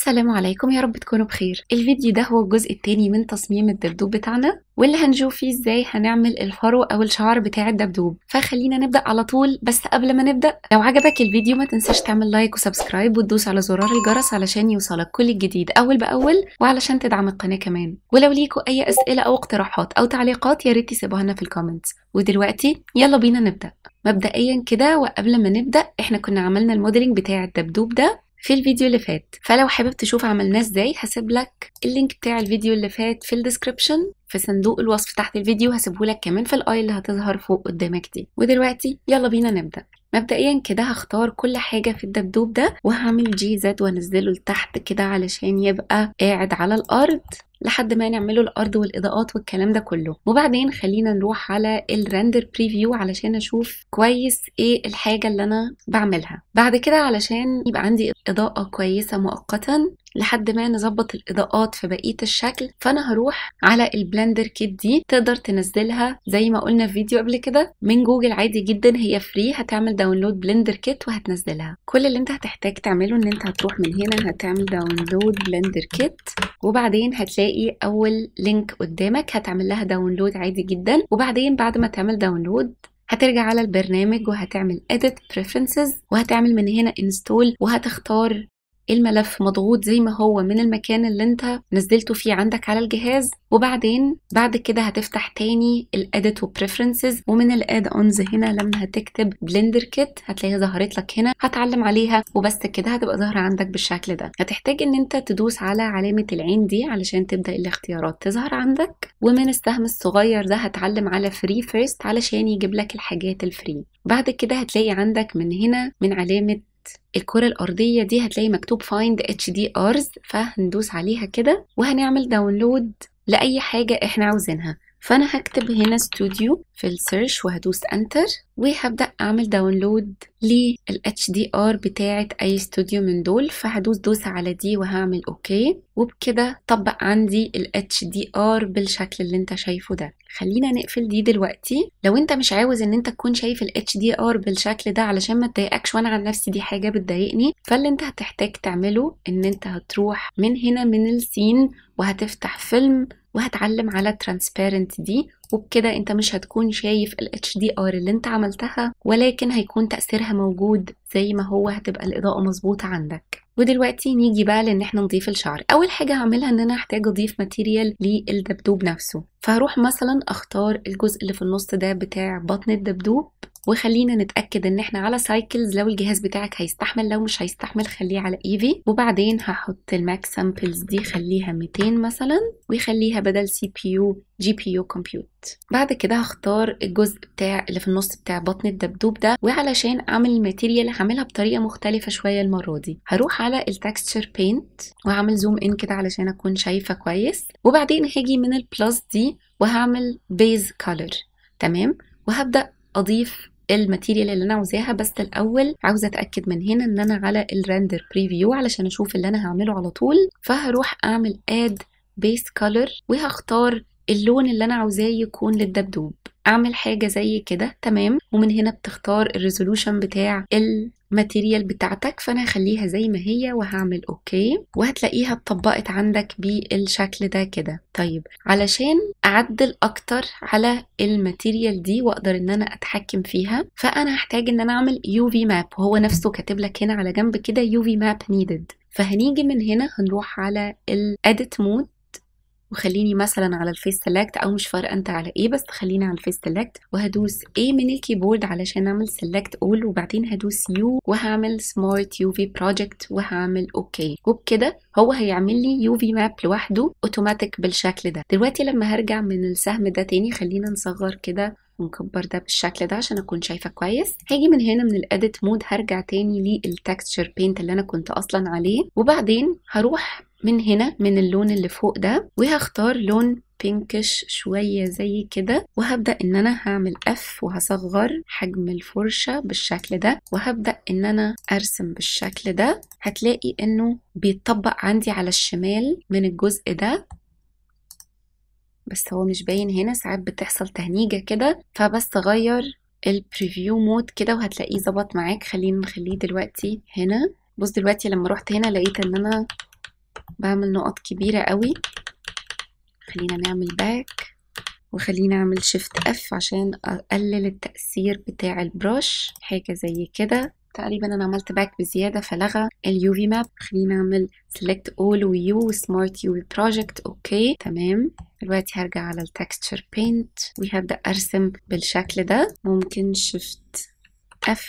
السلام عليكم يا رب تكونوا بخير الفيديو ده هو الجزء الثاني من تصميم الدبدوب بتاعنا واللي هنشوف فيه ازاي هنعمل الفرو او الشعر بتاع الدبدوب فخلينا نبدا على طول بس قبل ما نبدا لو عجبك الفيديو ما تنساش تعمل لايك وسبسكرايب وتدوس على زرار الجرس علشان يوصلك كل الجديد اول باول وعلشان تدعم القناه كمان ولو ليكوا اي اسئله او اقتراحات او تعليقات يا ريت تسيبوها لنا في الكومنتس ودلوقتي يلا بينا نبدا مبدئيا كده وقبل ما نبدا احنا كنا عملنا الموديلنج بتاع الدبدوب ده في الفيديو اللي فات فلو حابب تشوف عملناه ازاي هسيب لك اللينك بتاع الفيديو اللي فات في الديسكربشن في صندوق الوصف تحت الفيديو هسيبه لك كمان في الاي اللي هتظهر فوق قدامك دي ودلوقتي يلا بينا نبدا مبدئيا كده هختار كل حاجة في الدبدوب ده وهعمل جي زد وانزله لتحت كده علشان يبقى قاعد على الارض لحد ما نعمله الارض والاضاءات والكلام ده كله وبعدين خلينا نروح على الرندر بريفيو علشان اشوف كويس ايه الحاجه اللي انا بعملها بعد كده علشان يبقى عندي اضاءه كويسه مؤقتا لحد ما نظبط الاضاءات في بقيه الشكل فانا هروح على البلندر كيت دي تقدر تنزلها زي ما قلنا في فيديو قبل كده من جوجل عادي جدا هي فري هتعمل داونلود بلندر كيت وهتنزلها كل اللي انت هتحتاج تعمله ان انت هتروح من هنا هتعمل داونلود بلندر كيت وبعدين هتلاقي اول لينك قدامك هتعمل لها داونلود عادي جدا وبعدين بعد ما تعمل داونلود هترجع على البرنامج وهتعمل edit preferences وهتعمل من هنا install وهتختار إيه الملف مضغوط زي ما هو من المكان اللي انت نزلته فيه عندك على الجهاز وبعدين بعد كده هتفتح تاني الاديت وبريفرنسز ومن الاد اونز هنا لما هتكتب بلندر كيت هتلاقيها ظهرت لك هنا هتعلم عليها وبس كده هتبقى ظاهره عندك بالشكل ده هتحتاج ان انت تدوس على علامه العين دي علشان تبدا الاختيارات تظهر عندك ومن السهم الصغير ده هتعلم على فري فيرست علشان يجيب لك الحاجات الفري بعد كده هتلاقي عندك من هنا من علامه الكرة الأرضية دي هتلاقي مكتوب فايند اتش دي ارز فهندوس عليها كده وهنعمل داونلود لأي حاجة احنا عاوزينها فانا هكتب هنا استوديو في السيرش وهدوس انتر وهبدا اعمل داونلود للاتش دي ار بتاعه اي استوديو من دول فهدوس دوس على دي وهعمل اوكي وبكده طبق عندي الاتش دي ار بالشكل اللي انت شايفه ده خلينا نقفل دي دلوقتي لو انت مش عاوز ان انت تكون شايف الاتش دي ار بالشكل ده علشان ما تضايقكش وانا عن نفسي دي حاجه بتضايقني فاللي انت هتحتاج تعمله ان انت هتروح من هنا من السين وهتفتح فيلم وهتعلم على الترانسبيرنت دي وبكده انت مش هتكون شايف ال HDR اللي انت عملتها ولكن هيكون تأثيرها موجود زي ما هو هتبقى الإضاءة مظبوطة عندك ودلوقتي نيجي بقى لان احنا نضيف الشعر اول حاجه هعملها ان انا هحتاج اضيف ماتيريال للدبدوب نفسه فهروح مثلا اختار الجزء اللي في النص ده بتاع بطن الدبدوب وخلينا نتاكد ان احنا على سايكلز لو الجهاز بتاعك هيستحمل لو مش هيستحمل خليه على ايفي e وبعدين هحط الماك سامبلز دي خليها 200 مثلا ويخليها بدل سي بي يو جي بي يو كومبيوت بعد كده هختار الجزء بتاع اللي في النص بتاع بطن الدبدوب ده وعلشان اعمل الماتيريال هعملها بطريقه مختلفه شويه المره دي هروح على التكستشر بينت وهعمل زوم ان كده علشان اكون شايفه كويس وبعدين هاجي من البلس دي وهعمل بيز كولر تمام وهبدا اضيف الماتيريال اللي انا عاوزاها بس الاول عاوزه اتاكد من هنا ان انا على الرندر بريفيو علشان اشوف اللي انا هعمله على طول فهروح اعمل اد بيس كولر وهختار اللون اللي انا عاوزاه يكون للدبدوب اعمل حاجه زي كده تمام ومن هنا بتختار الريزولوشن بتاع الماتيريال بتاعتك فانا هخليها زي ما هي وهعمل اوكي وهتلاقيها اتطبقت عندك بالشكل ده كده طيب علشان اعدل اكتر على الماتيريال دي واقدر ان انا اتحكم فيها فانا هحتاج ان انا اعمل يو في ماب وهو نفسه كاتب لك هنا على جنب كده يو في ماب نيدد فهنيجي من هنا هنروح على الاديت مود وخليني مثلا على الفيس سيلكت او مش فارقه انت على ايه بس خليني على الفيس سيلكت وهدوس ايه من الكيبورد علشان اعمل سيلكت اول وبعدين هدوس يو وهعمل سمارت يو في بروجكت وهعمل اوكي وبكده هو هيعمل لي يو في ماب لوحده اوتوماتيك بالشكل ده دلوقتي لما هرجع من السهم ده تاني خلينا نصغر كده ونكبر ده بالشكل ده عشان اكون شايفه كويس هاجي من هنا من الاديت مود هرجع تاني للتكستشر بينت اللي انا كنت اصلا عليه وبعدين هروح من هنا من اللون اللي فوق ده وهختار لون بينكش شوية زي كده وهبدأ ان انا هعمل اف وهصغر حجم الفرشة بالشكل ده وهبدأ ان انا ارسم بالشكل ده هتلاقي انه بيتطبق عندي على الشمال من الجزء ده بس هو مش باين هنا ساعات بتحصل تهنيجة كده فبس غير البريفيو مود كده وهتلاقيه ظبط معاك خلينا نخليه دلوقتي هنا بص دلوقتي لما رحت هنا لقيت ان انا بعمل نقط كبيرة قوي خلينا نعمل باك وخلينا اعمل شيفت اف عشان اقلل التأثير بتاع البروش حاجة زي كده تقريبا انا عملت باك بزيادة فلغى اليو في ماب خلينا اعمل select all ويو سمارت يو بروجكت اوكي تمام دلوقتي هرجع على التكستشر بينت وهبدأ ارسم بالشكل ده ممكن شيفت اف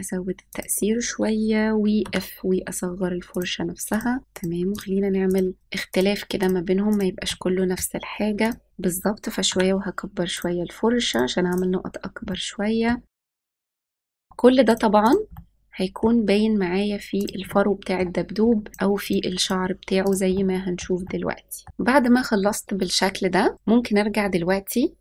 أزود التأثير شوية وأف وأصغر الفرشة نفسها تمام وخلينا نعمل اختلاف كده ما بينهم ما يبقاش كله نفس الحاجة بالظبط فشوية وهكبر شوية الفرشة عشان أعمل نقط أكبر شوية كل ده طبعا هيكون باين معايا في الفرو بتاع الدبدوب او في الشعر بتاعه زي ما هنشوف دلوقتي بعد ما خلصت بالشكل ده ممكن ارجع دلوقتي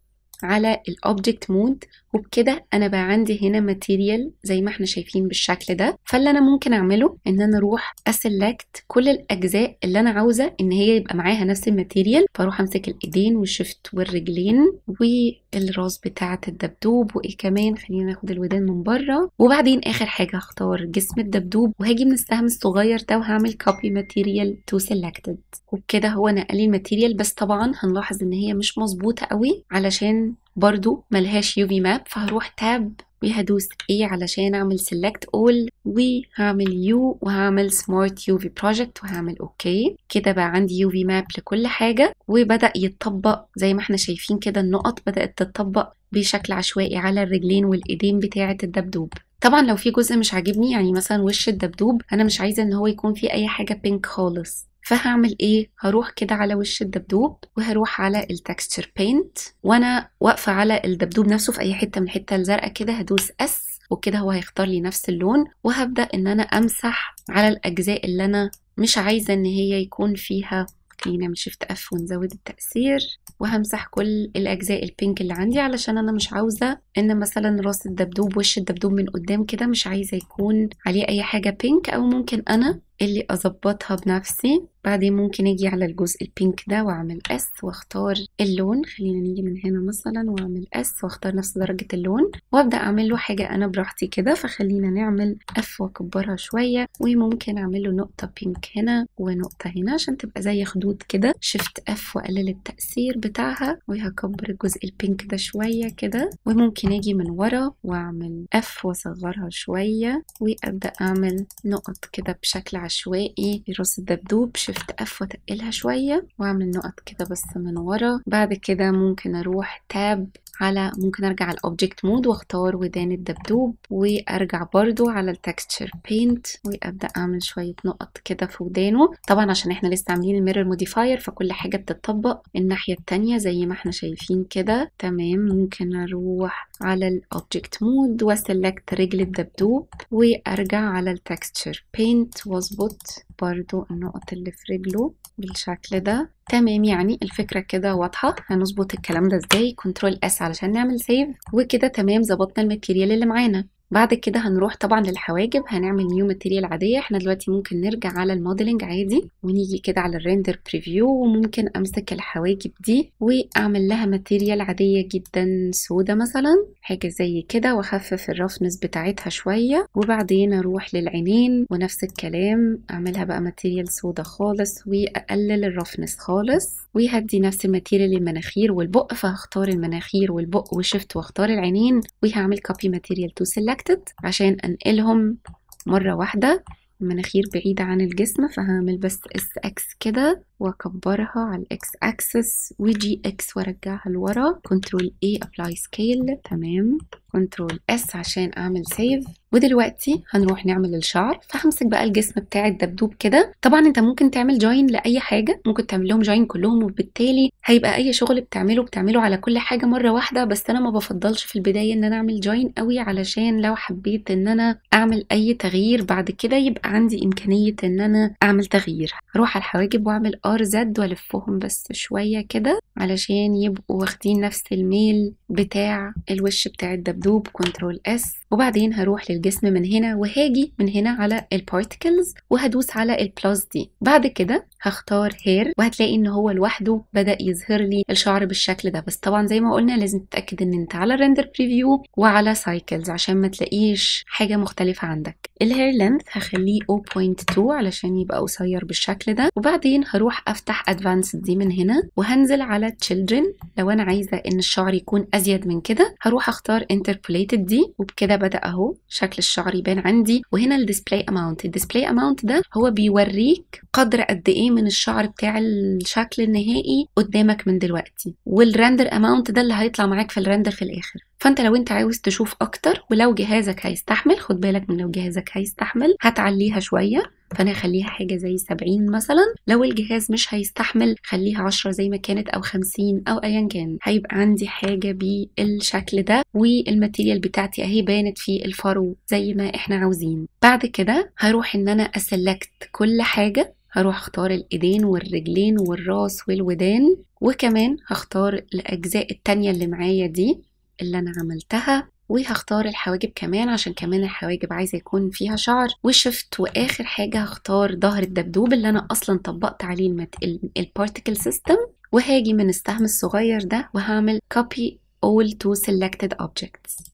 على الاوبجكت مود وبكده انا بقى عندي هنا ماتيريال زي ما احنا شايفين بالشكل ده فاللي انا ممكن اعمله ان انا اروح اسلكت كل الاجزاء اللي انا عاوزه ان هي يبقى معاها نفس الماتيريال فاروح امسك الايدين والشفت والرجلين والراس بتاعه الدبدوب وايه كمان خلينا ناخد الودان من بره وبعدين اخر حاجه هختار جسم الدبدوب وهاجي من السهم الصغير ده وهعمل كوبي ماتيريال تو سيلكتد وبكده هو نقل الماتيريال بس طبعا هنلاحظ ان هي مش مظبوطه قوي علشان برضو ملهاش يو في ماب فهروح تاب وهدوس A علشان اعمل select all وهعمل U وهعمل smart UV project وهعمل اوكي OK. كده بقى عندي UV map لكل حاجة وبدأ يتطبق زي ما احنا شايفين كده النقط بدأت تتطبق بشكل عشوائي على الرجلين والايدين بتاعة الدبدوب طبعا لو في جزء مش عاجبني يعني مثلا وش الدبدوب انا مش عايزه ان هو يكون فيه اي حاجه بينك خالص فهعمل ايه هروح كده على وش الدبدوب وهروح على التكستشر بينت وانا واقفه على الدبدوب نفسه في اي حته من الحته الزرقاء كده هدوس اس وكده هو هيختار لي نفس اللون وهبدا ان انا امسح على الاجزاء اللي انا مش عايزه ان هي يكون فيها خلينا نعمل شيفت اف ونزود التأثير وهمسح كل الأجزاء البينك اللي عندي علشان أنا مش عاوزة إن مثلا راس الدبدوب وش الدبدوب من قدام كده مش عايزة يكون عليه أي حاجة بينك أو ممكن أنا اللي أظبطها بنفسي بعدين ممكن أجي على الجزء البينك ده وأعمل أس وأختار اللون خلينا نيجي من هنا مثلا وأعمل أس وأختار نفس درجة اللون وأبدأ أعمل له حاجة أنا براحتي كده فخلينا نعمل أف وأكبرها شوية وممكن أعمل له نقطة بينك هنا ونقطة هنا عشان تبقى زي خدود كده شفت أف وأقلل التأثير بتاعها وهكبر الجزء البينك ده شوية كده وممكن أجي من ورا وأعمل أف وأصغرها شوية وأبدأ أعمل نقط كده بشكل عشوائي في راس الدبدوب شفت اف وتقلها شوية واعمل نقط كده بس من ورا بعد كده ممكن اروح تاب على ممكن ارجع الاوبجكت مود واختار ودان الدبدوب وارجع برضو على التكستشر بينت وابدا اعمل شويه نقط كده في ودانه طبعا عشان احنا لسه عاملين الميرور موديفاير فكل حاجه بتتطبق الناحيه التانية زي ما احنا شايفين كده تمام ممكن اروح على الاوبجكت مود واسلكت رجل الدبدوب وارجع على التكستشر بينت واظبط برضو النقط اللي في رجله بالشكل ده تمام يعني الفكره كده واضحه هنظبط الكلام ده ازاي كنترول اس علشان نعمل سيف وكده تمام ظبطنا الماتيريال اللي معانا بعد كده هنروح طبعا للحواجب هنعمل نيو ماتيريال عادية احنا دلوقتي ممكن نرجع على الموديلنج عادي ونيجي كده على الريندر بريفيو وممكن امسك الحواجب دي واعمل لها ماتيريال عادية جدا سودا مثلا حاجة زي كده واخفف الرفنس بتاعتها شوية وبعدين اروح للعينين ونفس الكلام اعملها بقى ماتيريال سودا خالص واقلل الرفنس خالص وهدي نفس الماتيريال للمناخير والبق فهختار المناخير والبق وشفت واختار العينين وهعمل كوبي ماتيريال تو سيلكت كونتاكتد عشان انقلهم مرة واحدة المناخير بعيدة عن الجسم فهعمل بس اس اكس كده واكبرها على الاكس اكسس وجي اكس وارجعها لورا كنترول اي ابلاي سكيل تمام كنترول اس عشان اعمل سيف ودلوقتي هنروح نعمل الشعر فهمسك بقى الجسم بتاع الدبدوب كده طبعا انت ممكن تعمل جوين لاي حاجه ممكن تعمل لهم جوين كلهم وبالتالي هيبقى اي شغل بتعمله بتعمله على كل حاجه مره واحده بس انا ما بفضلش في البدايه ان انا اعمل جوين قوي علشان لو حبيت ان انا اعمل اي تغيير بعد كده يبقى عندي امكانيه ان انا اعمل تغيير هروح على الحواجب واعمل ار زد والفهم بس شويه كده علشان يبقوا واخدين نفس الميل بتاع الوش بتاع الدبدوب كنترول اس وبعدين هروح للجسم من هنا وهاجي من هنا على البارتكلز وهدوس على البلس دي بعد كده هختار هير وهتلاقي ان هو لوحده بدا يظهر لي الشعر بالشكل ده بس طبعا زي ما قلنا لازم تتاكد ان انت على ريندر بريفيو وعلى سايكلز عشان ما تلاقيش حاجه مختلفه عندك الهير لينث هخليه 0.2 علشان يبقى قصير بالشكل ده وبعدين هروح افتح ادفانس دي من هنا وهنزل على تشيلدرن لو انا عايزه ان الشعر يكون ازيد من كده هروح اختار انتربوليتد دي وبكده بدا اهو شكل الشعر يبان عندي وهنا الديسبلاي اماونت الديسبلاي اماونت ده هو بيوريك قدر قد ايه من الشعر بتاع الشكل النهائي قدامك من دلوقتي والرندر اماونت ده اللي هيطلع معاك في الرندر في الاخر فانت لو انت عاوز تشوف اكتر ولو جهازك هيستحمل خد بالك من لو جهازك جهازك هيستحمل هتعليها شوية فانا هخليها حاجه زي 70 مثلا لو الجهاز مش هيستحمل خليها 10 زي ما كانت او 50 او ايا كان هيبقى عندي حاجه بالشكل ده والماتيريال بتاعتي اهي بانت في الفرو زي ما احنا عاوزين بعد كده هروح ان انا اسلكت كل حاجه هروح اختار الايدين والرجلين والراس والودان وكمان هختار الاجزاء التانية اللي معايا دي اللي انا عملتها وهختار الحواجب كمان عشان كمان الحواجب عايزه يكون فيها شعر وشفت واخر حاجه هختار ظهر الدبدوب اللي انا اصلا طبقت عليه المت... البارتيكل سيستم وهاجي من السهم الصغير ده وهعمل copy all to selected objects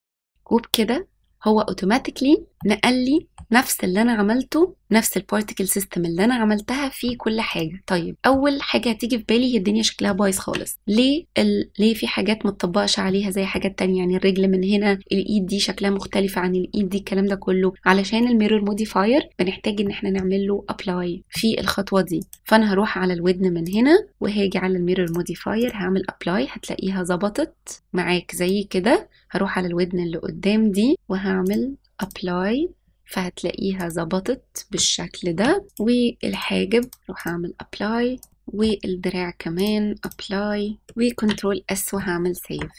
وبكده هو اوتوماتيكلي نقل لي نفس اللي انا عملته نفس البارتيكل سيستم اللي انا عملتها في كل حاجه طيب اول حاجه هتيجي في بالي هي الدنيا شكلها بايظ خالص ليه ال... ليه في حاجات ما تطبقش عليها زي حاجات تانية يعني الرجل من هنا الايد دي شكلها مختلفه عن الايد دي الكلام ده كله علشان الميرور موديفاير بنحتاج ان احنا نعمل له ابلاي في الخطوه دي فانا هروح على الودن من هنا وهاجي على الميرور موديفاير هعمل ابلاي هتلاقيها ظبطت معاك زي كده هروح على الودن اللي قدام دي وهعمل ابلاي فهتلاقيها ظبطت بالشكل ده والحاجب روح اعمل ابلاي والدراع كمان ابلاي وكنترول اس وهعمل سيف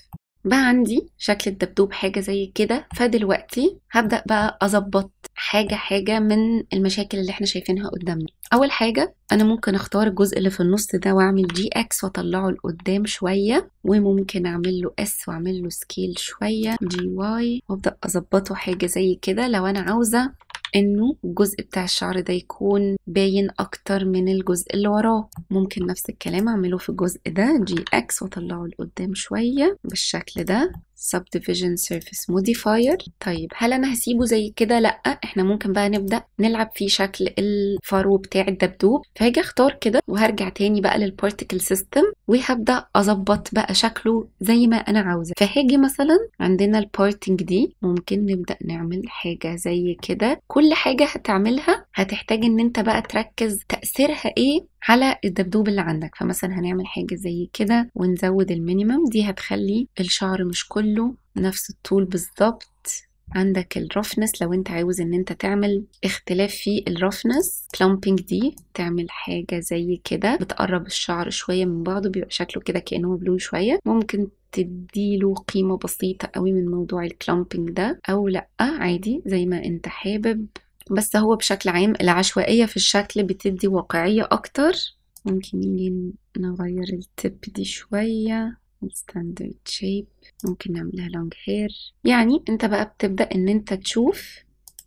بقى عندي شكل الدبدوب حاجه زي كده فدلوقتي هبدا بقى اظبط حاجة حاجة من المشاكل اللي احنا شايفينها قدامنا أول حاجة أنا ممكن أختار الجزء اللي في النص ده وأعمل دي أكس وأطلعه لقدام شوية وممكن أعمل له أس وأعمل له سكيل شوية دي واي وأبدأ أظبطه حاجة زي كده لو أنا عاوزة انه الجزء بتاع الشعر ده يكون باين اكتر من الجزء اللي وراه ممكن نفس الكلام اعمله في الجزء ده جي اكس واطلعه لقدام شوية بالشكل ده subdivision surface modifier طيب هل انا هسيبه زي كده لا احنا ممكن بقى نبدا نلعب في شكل الفرو بتاع الدبدوب فهاجي اختار كده وهرجع تاني بقى للبارتيكل سيستم وهبدا اظبط بقى شكله زي ما انا عاوزه فهاجي مثلا عندنا البارتنج دي ممكن نبدا نعمل حاجه زي كده كل حاجه هتعملها هتحتاج ان انت بقى تركز تاثيرها ايه على الدبدوب اللي عندك فمثلا هنعمل حاجه زي كده ونزود المينيمم دي هتخلي الشعر مش كله نفس الطول بالظبط عندك الرفنس لو انت عاوز ان انت تعمل اختلاف في الرفنس بلومبينج دي تعمل حاجة زي كده بتقرب الشعر شوية من بعضه بيبقى شكله كده كأنه بلو شوية ممكن تديله قيمة بسيطة قوي من موضوع الكلامبنج ده أو لأ عادي زي ما أنت حابب بس هو بشكل عام العشوائية في الشكل بتدي واقعية أكتر ممكن نيجي نغير التب دي شوية ستاندرد شيب ممكن نعملها لونج هير يعني انت بقى بتبدأ ان انت تشوف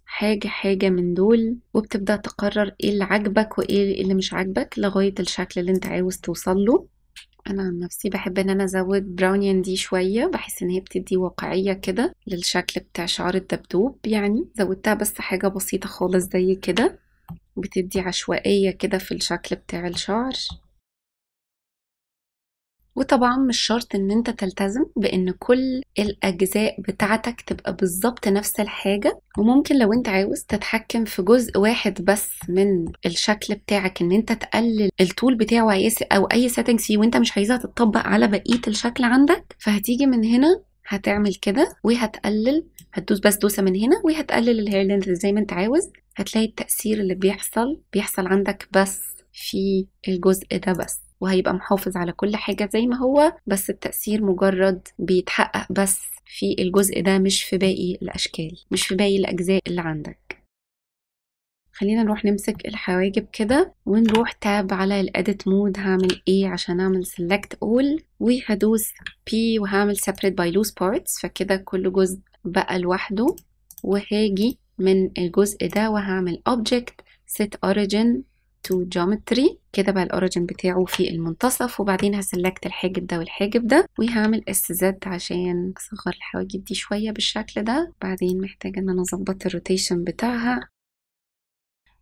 حاجة حاجة من دول وبتبدأ تقرر ايه اللي عاجبك وايه اللي مش عاجبك لغاية الشكل اللي انت عاوز توصل له انا عن نفسي بحب ان انا ازود براونيان دي شويه بحس ان هي بتدي واقعيه كده للشكل بتاع شعر الدبدوب يعني زودتها بس حاجه بسيطه خالص زي كده بتدي عشوائيه كده في الشكل بتاع الشعر وطبعا مش شرط ان انت تلتزم بان كل الاجزاء بتاعتك تبقى بالظبط نفس الحاجه وممكن لو انت عاوز تتحكم في جزء واحد بس من الشكل بتاعك ان انت تقلل الطول بتاعه او اي سيتنجز فيه وانت مش عايزها تتطبق على بقيه الشكل عندك فهتيجي من هنا هتعمل كده وهتقلل هتدوس بس دوسه من هنا وهتقلل الهير لينث زي ما انت عاوز هتلاقي التاثير اللي بيحصل بيحصل عندك بس في الجزء ده بس وهيبقى محافظ على كل حاجة زي ما هو بس التأثير مجرد بيتحقق بس في الجزء ده مش في باقي الأشكال مش في باقي الأجزاء اللي عندك خلينا نروح نمسك الحواجب كده ونروح تاب على الاديت مود هعمل ايه عشان اعمل select all وهدوس P وهعمل separate by loose parts فكده كل جزء بقى لوحده وهاجي من الجزء ده وهعمل object set origin تو جيومتري كده بقى الاوريجن بتاعه في المنتصف وبعدين هسلكت الحاجب ده والحاجب ده وهعمل اس زد عشان اصغر الحواجب دي شويه بالشكل ده بعدين محتاجه ان انا اظبط الروتيشن بتاعها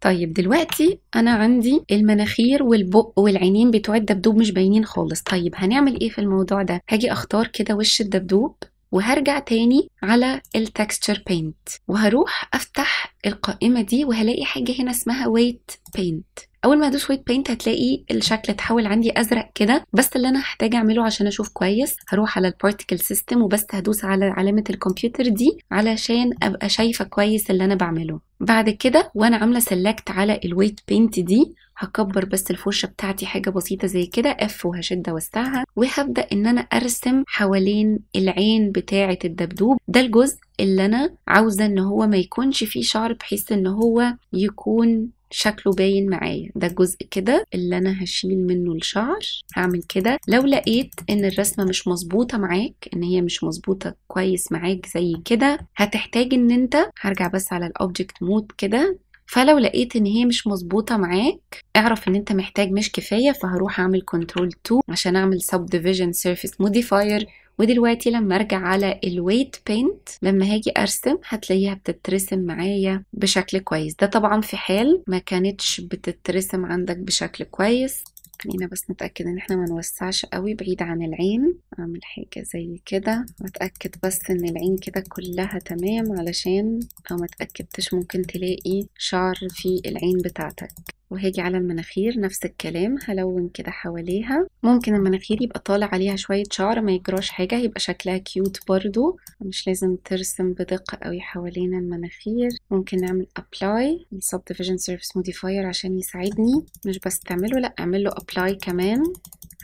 طيب دلوقتي انا عندي المناخير والبق والعينين بتوع الدبدوب مش باينين خالص طيب هنعمل ايه في الموضوع ده هاجي اختار كده وش الدبدوب وهرجع تاني على التكستشر بينت وهروح افتح القائمه دي وهلاقي حاجه هنا اسمها ويت بينت اول ما هدوس ويت بينت هتلاقي الشكل اتحول عندي ازرق كده بس اللي انا هحتاج اعمله عشان اشوف كويس هروح على البارتيكل سيستم وبس هدوس على علامه الكمبيوتر دي علشان ابقى شايفه كويس اللي انا بعمله بعد كده وانا عامله سيلكت على الويت بينت دي هكبر بس الفرشة بتاعتي حاجة بسيطة زي كده اف وهشد اوسعها وهبدأ ان انا ارسم حوالين العين بتاعة الدبدوب ده الجزء اللي انا عاوزة ان هو ما يكونش فيه شعر بحيث ان هو يكون شكله باين معايا ده الجزء كده اللي انا هشيل منه الشعر هعمل كده لو لقيت ان الرسمه مش مظبوطه معاك ان هي مش مظبوطه كويس معاك زي كده هتحتاج ان انت هرجع بس على الاوبجكت مود كده فلو لقيت ان هي مش مظبوطه معاك اعرف ان انت محتاج مش كفايه فهروح اعمل كنترول 2 عشان اعمل سب ديفيجن سيرفيس موديفاير ودلوقتي لما ارجع على الويت بينت لما هاجي ارسم هتلاقيها بتترسم معايا بشكل كويس ده طبعا في حال ما كانتش بتترسم عندك بشكل كويس خلينا بس نتأكد ان احنا ما نوسعش قوي بعيد عن العين اعمل حاجة زي كده واتأكد بس ان العين كده كلها تمام علشان لو ما اتأكدتش ممكن تلاقي شعر في العين بتاعتك وهاجي على المناخير نفس الكلام هلون كده حواليها ممكن المناخير يبقى طالع عليها شوية شعر ما يجراش حاجة هيبقى شكلها كيوت برضو مش لازم ترسم بدقة قوي حوالين المناخير ممكن نعمل ابلاي السب ديفيجن سيرفيس موديفاير عشان يساعدني مش بس تعمله لا اعمله ابلاي كمان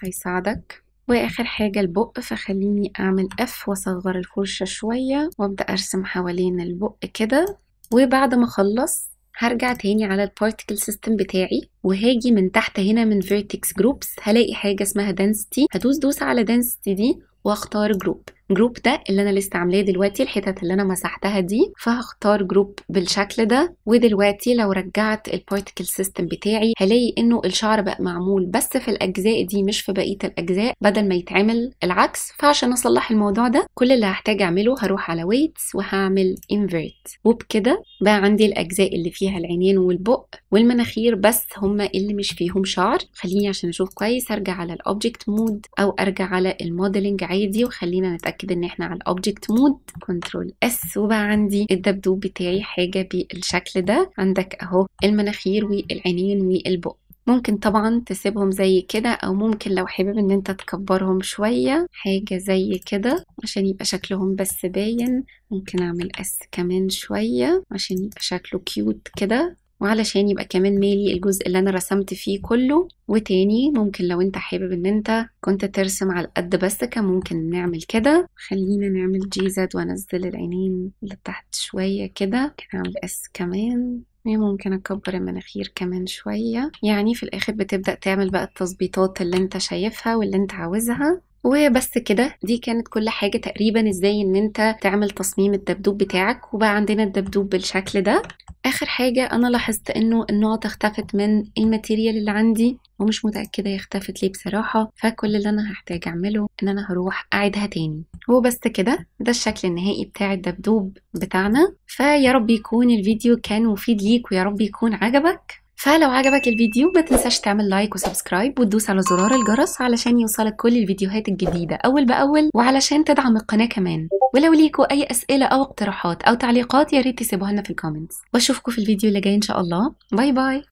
هيساعدك واخر حاجة البق فخليني اعمل اف واصغر الفرشة شوية وابدأ ارسم حوالين البق كده وبعد ما اخلص هرجع تاني على البارتكل سيستم بتاعي وهاجي من تحت هنا من vertex groups هلاقي حاجه اسمها density هدوس دوس على density دي واختار جروب جروب ده اللي انا لسه عاملاه دلوقتي الحتت اللي انا مسحتها دي فهختار جروب بالشكل ده ودلوقتي لو رجعت البارتكل سيستم بتاعي هلاقي انه الشعر بقى معمول بس في الاجزاء دي مش في بقيه الاجزاء بدل ما يتعمل العكس فعشان اصلح الموضوع ده كل اللي هحتاج اعمله هروح على ويتس وهعمل انفيرت وبكده بقى عندي الاجزاء اللي فيها العينين والبق والمناخير بس هما اللي مش فيهم شعر خليني عشان اشوف كويس ارجع على الاوبجكت مود او ارجع على الموديلنج عادي وخلينا نتاكد متأكد ان احنا على الاوبجكت مود كنترول اس وبقى عندي الدبدوب بتاعي حاجة بالشكل ده عندك اهو المناخير والعينين والبق ممكن طبعا تسيبهم زي كده او ممكن لو حابب ان انت تكبرهم شوية حاجة زي كده عشان يبقى شكلهم بس باين ممكن اعمل اس كمان شوية عشان يبقى شكله كيوت كده وعلشان يبقى كمان مالي الجزء اللي انا رسمت فيه كله وتاني ممكن لو انت حابب ان انت كنت ترسم على قد بس كان ممكن نعمل كده خلينا نعمل جي زد وانزل العينين لتحت شوية كده اعمل اس كمان ممكن اكبر المناخير كمان شوية يعني في الاخر بتبدأ تعمل بقى التظبيطات اللي انت شايفها واللي انت عاوزها وبس كده دي كانت كل حاجة تقريبا ازاي ان انت تعمل تصميم الدبدوب بتاعك وبقى عندنا الدبدوب بالشكل ده اخر حاجه انا لاحظت انه النقط اختفت من الماتيريال اللي عندي ومش متاكده هي اختفت ليه بصراحه فكل اللي انا هحتاج اعمله ان انا هروح اعيدها تاني هو بس كده ده الشكل النهائي بتاع الدبدوب بتاعنا فيا رب يكون الفيديو كان مفيد ليك ويا رب يكون عجبك فلو عجبك الفيديو ما تنساش تعمل لايك وسبسكرايب وتدوس على زرار الجرس علشان يوصلك كل الفيديوهات الجديدة أول بأول وعلشان تدعم القناة كمان ولو ليكوا أي أسئلة أو اقتراحات أو تعليقات يا ريت تسيبوها لنا في الكومنتس وأشوفكم في الفيديو اللي جاي إن شاء الله باي باي